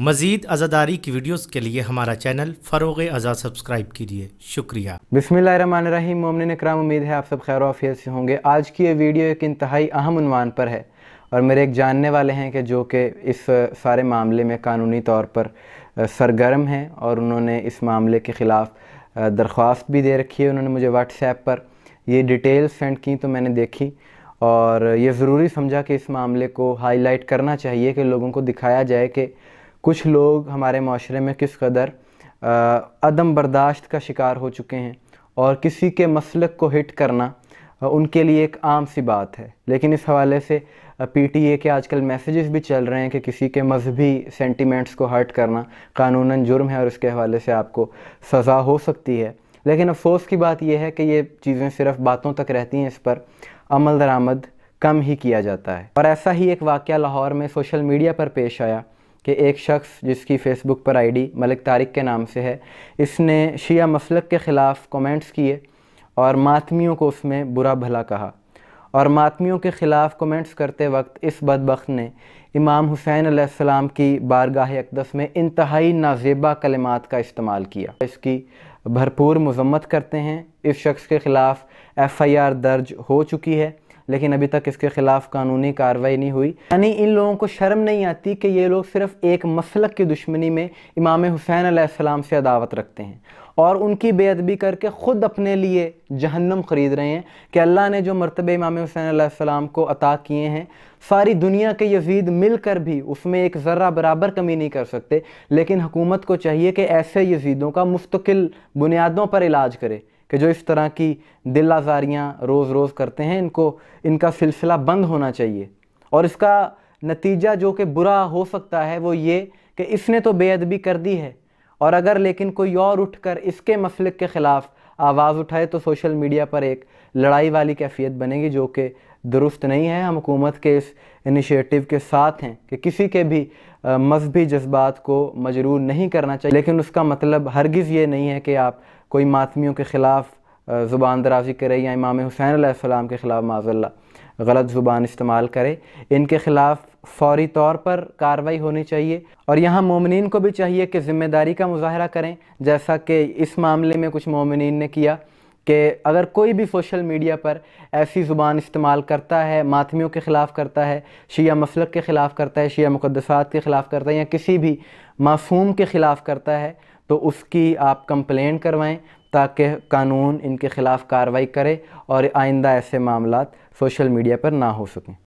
मजीद आज़ादारी की वीडियोस के लिए हमारा चैनल फ़रोग अज़ा सब्सक्राइब कीजिए शुक्रिया बिसमीम मोमिन उम्मीद है आप सब खैर वाफियत से होंगे आज की ये वीडियो एक इंतहाई अहम उनवान पर है और मेरे एक जानने वाले हैं कि जो कि इस सारे मामले में कानूनी तौर पर सरगर्म हैं और उन्होंने इस मामले के ख़िलाफ़ दरख्वास्त भी दे रखी है उन्होंने मुझे व्हाट्सएप पर ये डिटेल्स सेंड की तो मैंने देखी और ये ज़रूरी समझा कि इस मामले को हाईलाइट करना चाहिए कि लोगों को दिखाया जाए कि कुछ लोग हमारे माशरे में किस कदर अदम बर्दाश्त का शिकार हो चुके हैं और किसी के मसलक को हिट करना उनके लिए एक आम सी बात है लेकिन इस हवाले से पी टी ए के आजकल मैसेजेस भी चल रहे हैं कि किसी के मजहबी सेंटिमेंट्स को हर्ट करना कानून जुर्म है और इसके हवाले से आपको सज़ा हो सकती है लेकिन अफसोस की बात यह है कि ये चीज़ें सिर्फ बातों तक रहती हैं इस पर अमल दरामद कम ही किया जाता है और ऐसा ही एक वाक़ लाहौर में सोशल मीडिया पर पेश आया कि एक शख्स जिसकी फ़ेसबुक पर आईडी मलिक तारिक के नाम से है इसने शिया मसलक के ख़िलाफ़ कमेंट्स किए और मातमियों को उसमें बुरा भला कहा और मातमियों के ख़िलाफ़ कमेंट्स करते वक्त इस बदबक ने इमाम हुसैन आसमाम की बारगाह अकदस में इंतहाई नाजेबा कलमात का इस्तेमाल किया इसकी भरपूर मजम्मत करते हैं इस शख्स के ख़िलाफ़ एफ़ आई आर दर्ज हो चुकी है लेकिन अभी तक इसके ख़िलाफ़ कानूनी कार्रवाई नहीं हुई यानी इन लोगों को शर्म नहीं आती कि ये लोग सिर्फ़ एक मसलक की दुश्मनी में इमाम हुसैन आसमाम से अदावत रखते हैं और उनकी बेअदबी करके ख़ुद अपने लिए जहन्नम ख़रीद रहे हैं कि अल्लाह ने जो मरतबे इमाम हुसैन आसमाम को अता किए हैं सारी दुनिया के यजीद मिलकर भी उसमें एक ज़र्रा बराबर कमी नहीं कर सकते लेकिन हुकूमत को चाहिए कि ऐसे यजीदों का मुस्तकिल बुनियादों पर इलाज करे कि जो इस तरह की दिल आज़ारियाँ रोज़ रोज़ करते हैं इनको इनका सिलसिला बंद होना चाहिए और इसका नतीजा जो कि बुरा हो सकता है वो ये कि इसने तो बेअदबी कर दी है और अगर लेकिन कोई और उठकर इसके मसलक के ख़िलाफ़ आवाज़ उठाए तो सोशल मीडिया पर एक लड़ाई वाली कैफियत बनेगी जो कि दुरुस्त नहीं है हम हुकूमत के इस इनिशिएटिव के साथ हैं कि किसी के भी मजहबी जज्बात को मजरूर नहीं करना चाहिए लेकिन उसका मतलब हरगिज़ ये नहीं है कि आप कोई मातमियों के ख़िलाफ़ ज़ुबान दराजी करें या इमाम हुसैन आसमाम के ख़िलाफ़ माजल्ला गलत ज़ुबान इस्तेमाल करें इनके ख़िलाफ़ फौरी तौर पर कार्रवाई होनी चाहिए और यहाँ ममिन को भी चाहिए कि ज़िम्मेदारी का मुजाहरा करें जैसा कि इस मामले में कुछ ममिन ने किया कि अगर कोई भी सोशल मीडिया पर ऐसी ज़ुबान इस्तेमाल करता है मातमियों के ख़िलाफ़ करता है शिया मसलक के ख़िलाफ़ करता है शिया मुकदसात के ख़िलाफ़ करता है या किसी भी मासूम के ख़िलाफ़ करता है तो उसकी आप कंप्लेंट करवाएं ताकि कानून इनके ख़िलाफ़ कार्रवाई करे और आइंदा ऐसे मामला सोशल मीडिया पर ना हो सकें